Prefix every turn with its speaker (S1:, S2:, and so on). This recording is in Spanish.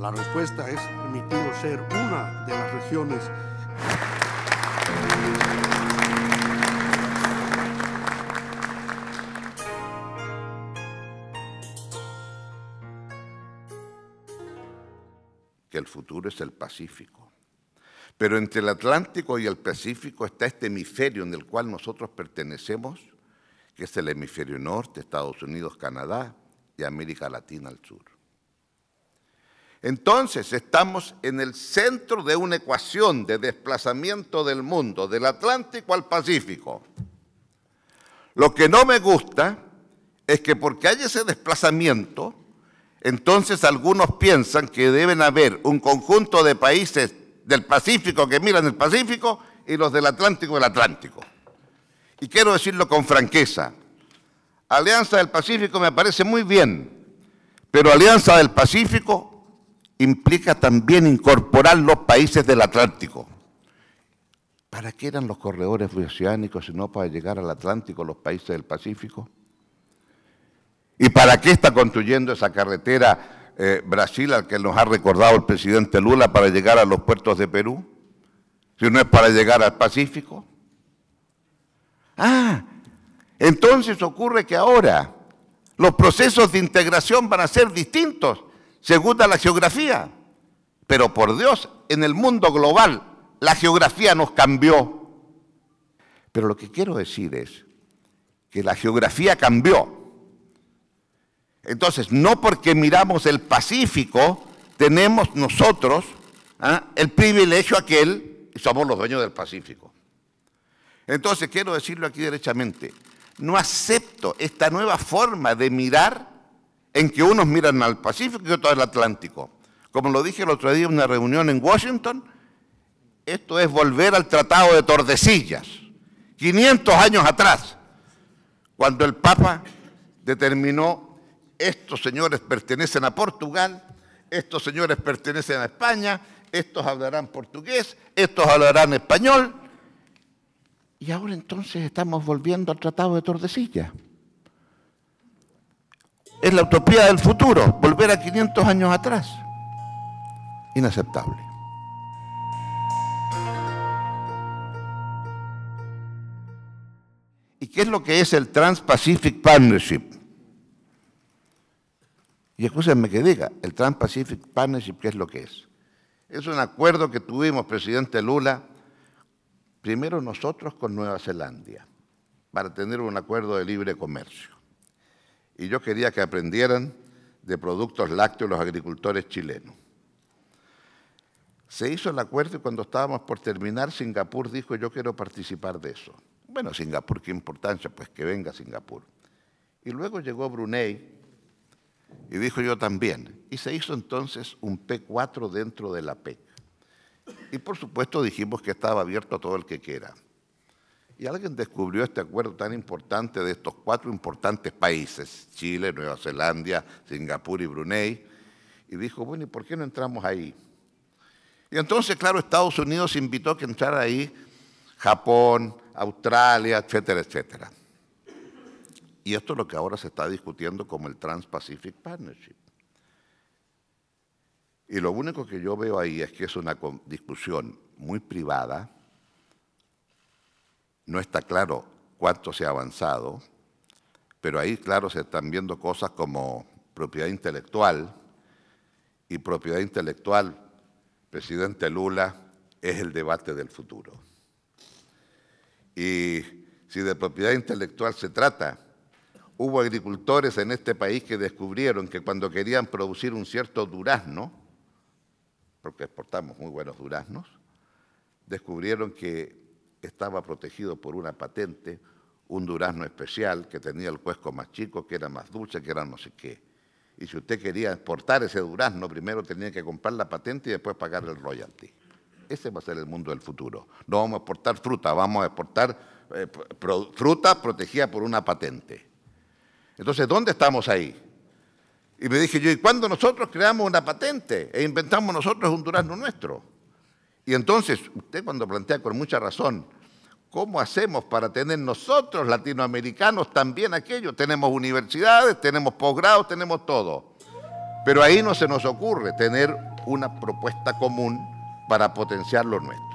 S1: La respuesta es permitido ser una de las regiones. Que el futuro es el Pacífico. Pero entre el Atlántico y el Pacífico está este hemisferio en el cual nosotros pertenecemos, que es el hemisferio norte, Estados Unidos, Canadá y América Latina al sur. Entonces estamos en el centro de una ecuación de desplazamiento del mundo, del Atlántico al Pacífico. Lo que no me gusta es que porque hay ese desplazamiento, entonces algunos piensan que deben haber un conjunto de países del Pacífico que miran el Pacífico y los del Atlántico el Atlántico. Y quiero decirlo con franqueza, Alianza del Pacífico me parece muy bien, pero Alianza del Pacífico implica también incorporar los países del Atlántico. ¿Para qué eran los corredores oceánicos si no para llegar al Atlántico, los países del Pacífico? ¿Y para qué está construyendo esa carretera eh, Brasil al que nos ha recordado el presidente Lula para llegar a los puertos de Perú? Si no es para llegar al Pacífico. Ah, entonces ocurre que ahora los procesos de integración van a ser distintos Segunda, la geografía. Pero por Dios, en el mundo global, la geografía nos cambió. Pero lo que quiero decir es que la geografía cambió. Entonces, no porque miramos el Pacífico, tenemos nosotros ¿ah? el privilegio aquel, somos los dueños del Pacífico. Entonces, quiero decirlo aquí derechamente, no acepto esta nueva forma de mirar en que unos miran al Pacífico y otros al Atlántico. Como lo dije el otro día en una reunión en Washington, esto es volver al Tratado de Tordesillas, 500 años atrás, cuando el Papa determinó estos señores pertenecen a Portugal, estos señores pertenecen a España, estos hablarán portugués, estos hablarán español. Y ahora entonces estamos volviendo al Tratado de Tordesillas. Es la utopía del futuro, volver a 500 años atrás. Inaceptable. ¿Y qué es lo que es el Trans-Pacific Partnership? Y escúchenme que diga, el Trans-Pacific Partnership, ¿qué es lo que es? Es un acuerdo que tuvimos, presidente Lula, primero nosotros con Nueva Zelanda, para tener un acuerdo de libre comercio y yo quería que aprendieran de productos lácteos los agricultores chilenos. Se hizo el acuerdo y cuando estábamos por terminar, Singapur dijo, yo quiero participar de eso. Bueno, Singapur, qué importancia, pues que venga Singapur. Y luego llegó Brunei y dijo yo también. Y se hizo entonces un P4 dentro de la PEC. Y por supuesto dijimos que estaba abierto a todo el que quiera. Y alguien descubrió este acuerdo tan importante de estos cuatro importantes países, Chile, Nueva Zelanda, Singapur y Brunei, y dijo, bueno, ¿y por qué no entramos ahí? Y entonces, claro, Estados Unidos invitó a que entrara ahí Japón, Australia, etcétera, etcétera. Y esto es lo que ahora se está discutiendo como el Trans-Pacific Partnership. Y lo único que yo veo ahí es que es una discusión muy privada, no está claro cuánto se ha avanzado, pero ahí, claro, se están viendo cosas como propiedad intelectual, y propiedad intelectual, presidente Lula, es el debate del futuro. Y si de propiedad intelectual se trata, hubo agricultores en este país que descubrieron que cuando querían producir un cierto durazno, porque exportamos muy buenos duraznos, descubrieron que estaba protegido por una patente, un durazno especial que tenía el cuesco más chico, que era más dulce, que era no sé qué. Y si usted quería exportar ese durazno, primero tenía que comprar la patente y después pagar el royalty. Ese va a ser el mundo del futuro. No vamos a exportar fruta, vamos a exportar eh, fruta protegida por una patente. Entonces, ¿dónde estamos ahí? Y me dije yo, ¿y cuándo nosotros creamos una patente e inventamos nosotros un durazno nuestro? Y entonces, usted cuando plantea con mucha razón, ¿cómo hacemos para tener nosotros latinoamericanos también aquello? Tenemos universidades, tenemos posgrados, tenemos todo. Pero ahí no se nos ocurre tener una propuesta común para potenciar lo nuestro.